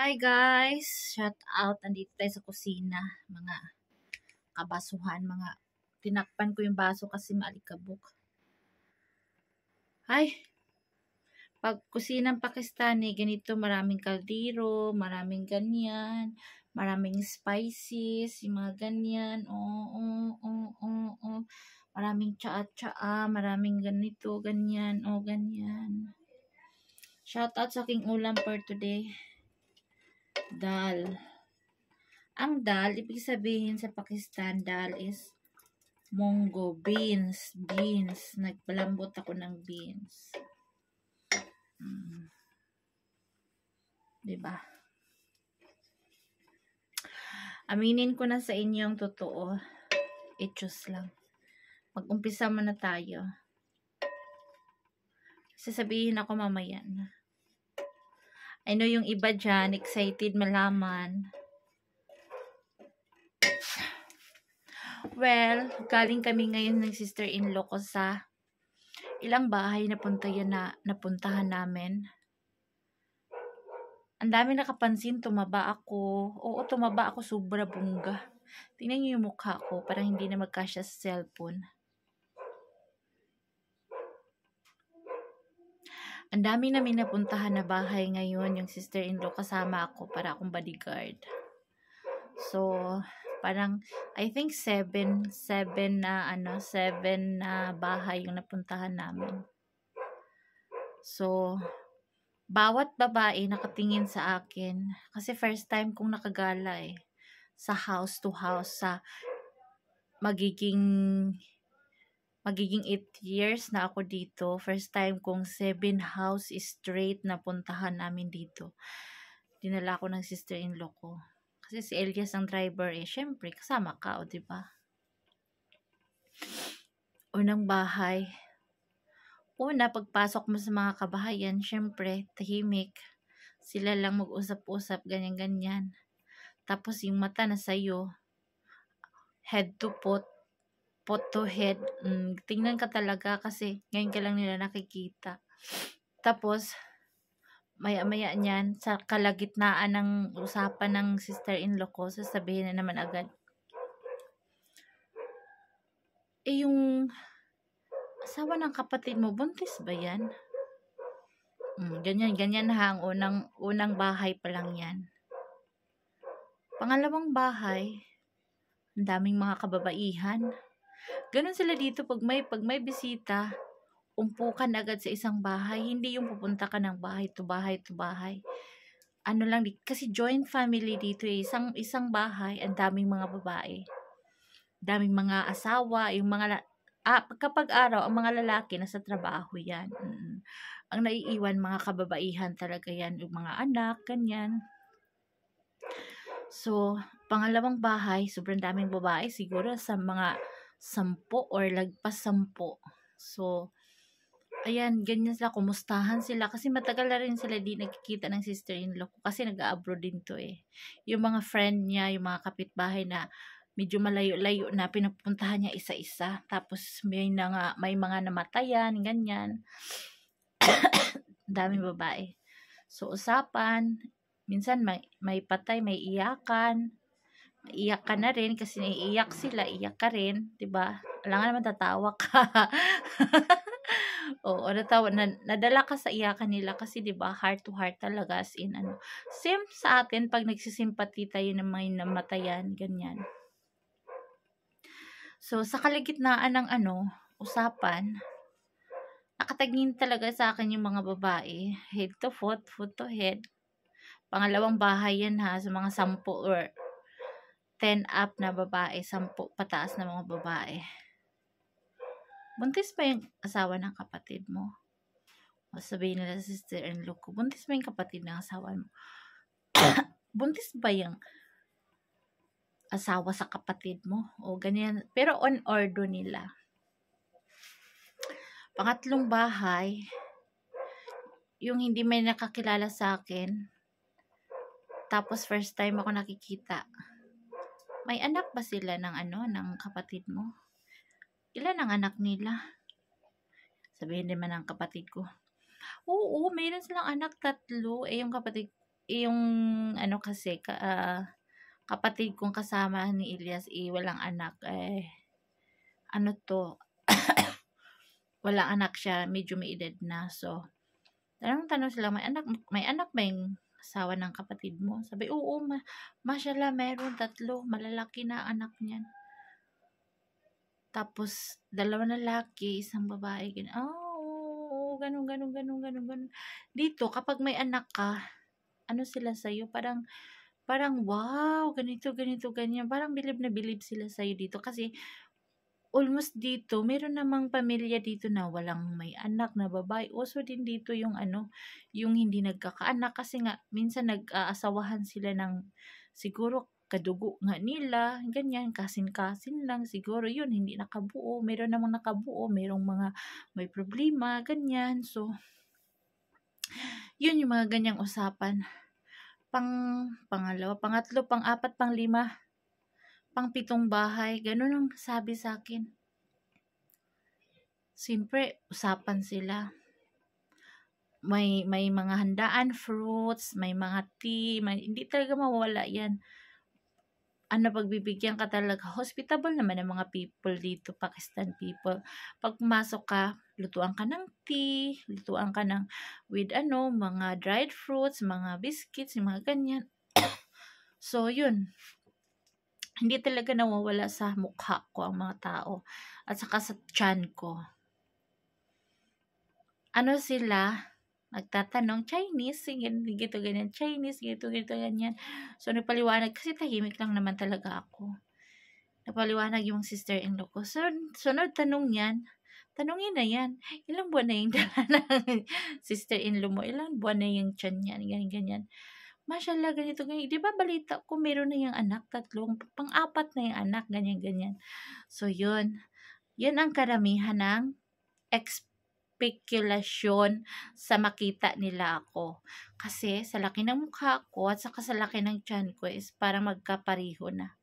Hi guys! Shout out! Nandito tayo sa kusina. Mga kabasuhan. Mga tinakpan ko yung baso kasi maalikabok. Ay! Pag kusinang Pakistani, ganito maraming kaldero, maraming ganyan, maraming spices, yung mga ganyan. Oo, oo, oo, oo, Maraming tsaa-tsaa, maraming ganito, ganyan, o ganyan. Shout out sa aking ulam for today dal. Ang dal, ibig sabihin sa Pakistan, dal is mongo, beans, beans. Nagpalambot ako ng beans. Hmm. Diba? Aminin ko na sa inyo ang totoo. Eh, Itchos lang. Mag-umpisa muna tayo. Sasabihin ako mamaya na. I know yung iba dyan, excited malaman. Well, galing kami ngayon ng sister-in-law ko sa ilang bahay na punta yan na napuntahan namin. Ang dami nakapansin, tumaba ako. Oo, tumaba ako, sobra bunga. Tingnan niyo yung mukha ko, parang hindi na magkasya sa cellphone. Ang dami namin napuntahan na bahay ngayon, yung sister-in-law kasama ako para akong bodyguard. So, parang, I think seven, seven na, ano, seven na bahay yung napuntahan namin. So, bawat babae nakatingin sa akin, kasi first time kong nakagala eh, sa house to house, sa magiging magiging 8 years na ako dito. First time kong 7 house straight na puntahan namin dito. Dinala ko ng sister-in-law ko. Kasi si Elias ang driver eh. Siyempre, kasama ka o, ba diba? Unang bahay. Una, pagpasok mo sa mga kabahayan, syempre, tahimik. Sila lang mag-usap-usap, ganyan-ganyan. Tapos yung mata na sa'yo, head to foot, photo head. Mm, tingnan ka talaga kasi ngayon ka lang nila nakikita. Tapos, maya-maya niyan, sa kalagitnaan ng usapan ng sister-in-law ko, sasabihin na naman agad. Eh, yung asawa ng kapatid mo, buntis ba yan? Mm, ganyan, ganyan ha, ang unang, unang bahay pa lang yan. Pangalawang bahay, ang daming mga kababaihan. Ganon sila dito pag may, pag may bisita, umpo ka na agad sa isang bahay. Hindi yung pupunta ka ng bahay to bahay to bahay. Ano lang, kasi joint family dito eh. Isang, isang bahay, ang daming mga babae. Daming mga asawa, yung mga ah, kapag araw, ang mga lalaki nasa trabaho yan. Mm-hmm. Ang naiiwan, mga kababaihan talaga yan. Yung mga anak, ganyan. So, pangalawang bahay, sobrang daming babae. Siguro sa mga sampo or lagpas sampo. So, ayan, ganyan sila, kumustahan sila. Kasi matagal na rin sila di nakikita ng sister-in-law ko kasi nag-abroad din to eh. Yung mga friend niya, yung mga kapitbahay na medyo malayo-layo na pinapuntahan niya isa-isa. Tapos may, na nga, may mga namatayan, ganyan. Daming babae. So, usapan. Minsan may, may patay, may iyakan iyak ka na rin kasi naiiyak sila, iyak ka rin, 'di ba? Wala nga naman tatawa ka. Oo, natawa na, nadala ka sa iyakan nila kasi 'di ba, heart to heart talaga as in ano. Same sa atin pag nagsisimpati tayo ng mga namatayan, ganyan. So, sa kaligitnaan ng ano, usapan, nakatagin talaga sa akin yung mga babae. Head to foot, foot to head. Pangalawang bahay yan ha, sa mga sampo or 10 up na babae, 10 pataas na mga babae. Buntis pa yung asawa ng kapatid mo. O sabihin nila sa sister-in-law ko, buntis ba yung kapatid ng asawa mo? buntis ba yung asawa sa kapatid mo? O ganyan. Pero on order nila. Pangatlong bahay, yung hindi may nakakilala sa akin, tapos first time ako nakikita. May anak ba sila ng ano, ng kapatid mo? Ilan ang anak nila? Sabihin naman ng kapatid ko. Oo, mayroon silang anak tatlo. Eh, yung kapatid, eh, yung ano kasi, ka, uh, kapatid kong kasama ni Elias, eh, walang anak. Eh, ano to? walang anak siya. Medyo may edad na. So, tanong-tanong sila, may anak, may anak ba yung asawa ng kapatid mo? Sabi, oo, ma masyala, meron tatlo, malalaki na anak niyan. Tapos, dalawa na laki, isang babae. Ganun. Ah, oh, ganun, ganun, ganun, ganun, ganun. Dito, kapag may anak ka, ano sila sa'yo? Parang, parang, wow, ganito, ganito, ganyan. Parang bilib na bilib sila sa'yo dito. Kasi, almost dito, meron namang pamilya dito na walang may anak na babae. Also din dito yung ano, yung hindi nagkakaanak kasi nga minsan nag-aasawahan sila ng siguro kadugo nga nila, ganyan, kasin-kasin lang, siguro yun, hindi nakabuo, meron namang nakabuo, merong mga may problema, ganyan, so, yun yung mga ganyang usapan. Pang, pangalawa, pangatlo, pang-apat, pang-lima, pang pitong bahay. Ganun ang sabi sa akin. Siyempre, usapan sila. May, may mga handaan, fruits, may mga tea, may, hindi talaga mawala yan. Ano pagbibigyan ka talaga? Hospitable naman ang mga people dito, Pakistan people. Pag pumasok ka, lutuan ka ng tea, lutuan ka ng with ano, mga dried fruits, mga biscuits, mga ganyan. so, yun hindi talaga nawawala sa mukha ko ang mga tao at saka sa tiyan ko. Ano sila? Nagtatanong, Chinese, gito ganyan, Chinese, gito ganito, ganyan. So, napaliwanag kasi tahimik lang naman talaga ako. Napaliwanag yung sister-in-law ko. So, sunod tanong niyan, tanongin na yan, ilang buwan na yung dala ng sister-in-law mo, ilang buwan na yung tiyan niyan, ganyan, ganyan. Mashallah, ganito, ganyan. Di ba balita ko, meron na yung anak, tatlong, pang-apat na yung anak, ganyan, ganyan. So, yun. Yun ang karamihan ng speculation sa makita nila ako. Kasi sa laki ng mukha ko at saka sa laki ng tiyan ko is parang magkapariho na.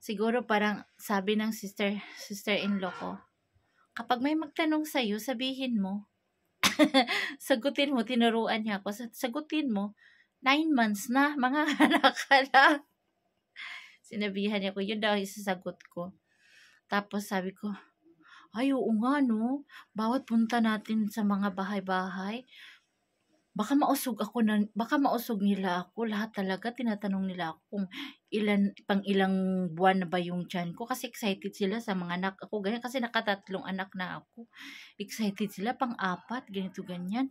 Siguro parang sabi ng sister sister-in-law ko, kapag may magtanong sa'yo, sabihin mo, sagutin mo, tinuruan niya ako, sagutin mo, nine months na, mga anak ka na. Sinabihan niya ko, yun daw yung sasagot ko. Tapos sabi ko, ay oo nga no, bawat punta natin sa mga bahay-bahay, baka mausog ako na, baka mausog nila ako. Lahat talaga tinatanong nila ako kung ilan, pang ilang buwan na ba yung tiyan ko. Kasi excited sila sa mga anak ako. Ganyan, kasi nakatatlong anak na ako. Excited sila, pang apat, ganito, ganyan.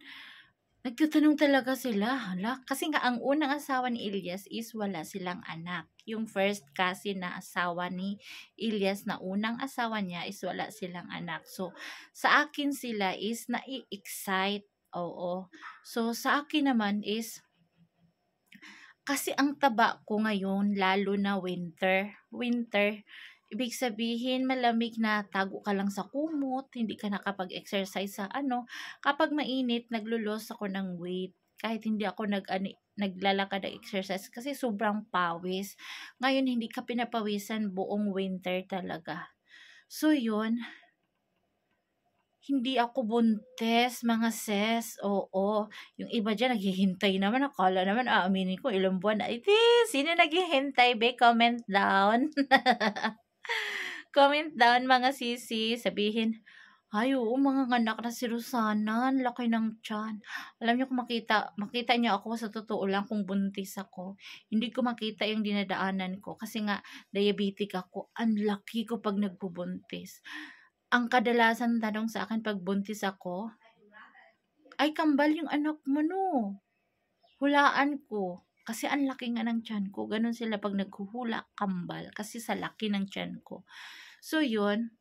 Nagtatanong talaga sila, hala. Kasi nga, ang unang asawa ni Elias is wala silang anak. Yung first kasi na asawa ni Elias na unang asawa niya is wala silang anak. So, sa akin sila is nai-excite Oo. So, sa akin naman is, kasi ang taba ko ngayon, lalo na winter. Winter, ibig sabihin malamig na tago ka lang sa kumot, hindi ka nakapag-exercise sa ano. Kapag mainit, naglulos ako ng weight. Kahit hindi ako nag naglalakad ng exercise kasi sobrang pawis. Ngayon, hindi ka pinapawisan buong winter talaga. So, yun. Hindi ako buntis, mga ses. Oo. Yung iba dyan, naghihintay naman. Akala naman, aaminin ko, ilang buwan na. Iti, sino naghihintay, be? Comment down. Comment down, mga sisi. Sabihin, ay, oo, mga anak na si Rosana, laki ng tiyan. Alam niyo kung makita, makita niyo ako sa totoo lang kung buntis ako. Hindi ko makita yung dinadaanan ko kasi nga diabetic ako. Ang laki ko pag nagbubuntis ang kadalasan tanong sa akin pag buntis ako, ay kambal yung anak mo no. Hulaan ko. Kasi ang laki nga ng tiyan ko. Ganon sila pag naghuhula, kambal. Kasi sa laki ng tiyan ko. So, yun.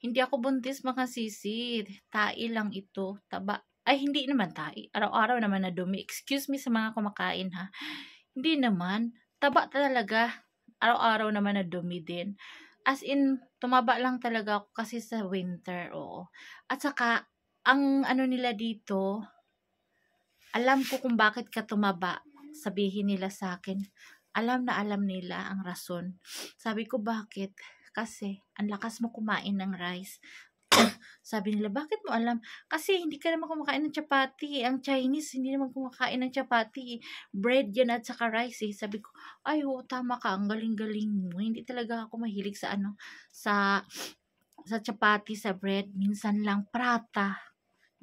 Hindi ako buntis mga sisi. Tai lang ito. Taba. Ay, hindi naman tai. Araw-araw naman na dumi. Excuse me sa mga kumakain ha. Hindi naman. Taba talaga. Araw-araw naman na dumi din. As in, tumaba lang talaga ako kasi sa winter, oo. At saka, ang ano nila dito, alam ko kung bakit ka tumaba. Sabihin nila sa akin, alam na alam nila ang rason. Sabi ko, bakit? Kasi, ang lakas mo kumain ng rice. Sabi nila, bakit mo alam? Kasi hindi ka naman kumakain ng chapati. Eh. Ang Chinese, hindi naman kumakain ng chapati. Eh. Bread yan at saka rice eh. Sabi ko, ay, oh, tama ka. Ang galing-galing mo. Hindi talaga ako mahilig sa ano, sa, sa chapati, sa bread. Minsan lang prata.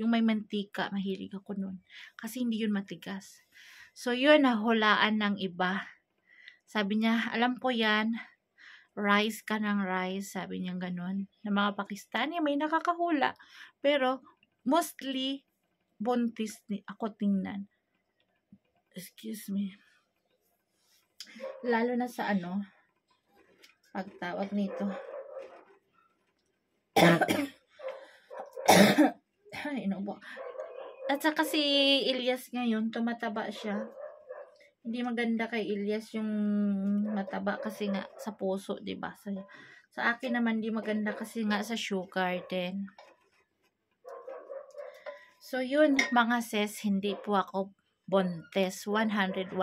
Yung may mantika, mahilig ako nun. Kasi hindi yun matigas. So, yun, nahulaan ng iba. Sabi niya, alam ko yan rice ka ng rice, sabi niya ganun, na mga Pakistani, may nakakahula. Pero, mostly, buntis ni ako tingnan. Excuse me. Lalo na sa ano, pagtawag nito. Ay, inubo. At saka si Elias ngayon, tumataba siya hindi maganda kay Ilyas yung mataba kasi nga sa puso, 'di ba? Sa, sa akin naman hindi maganda kasi nga sa sugar garden. So 'yun mga sis, hindi po ako bontes 101%.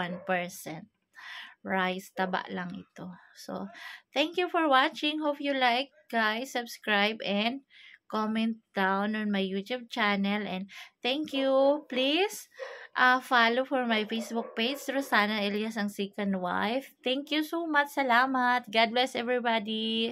Rice taba lang ito. So, thank you for watching. Hope you like, guys. Subscribe and comment down on my YouTube channel. And thank you. Please uh, follow for my Facebook page, Rosana Elias, ang second wife. Thank you so much. Salamat. God bless everybody.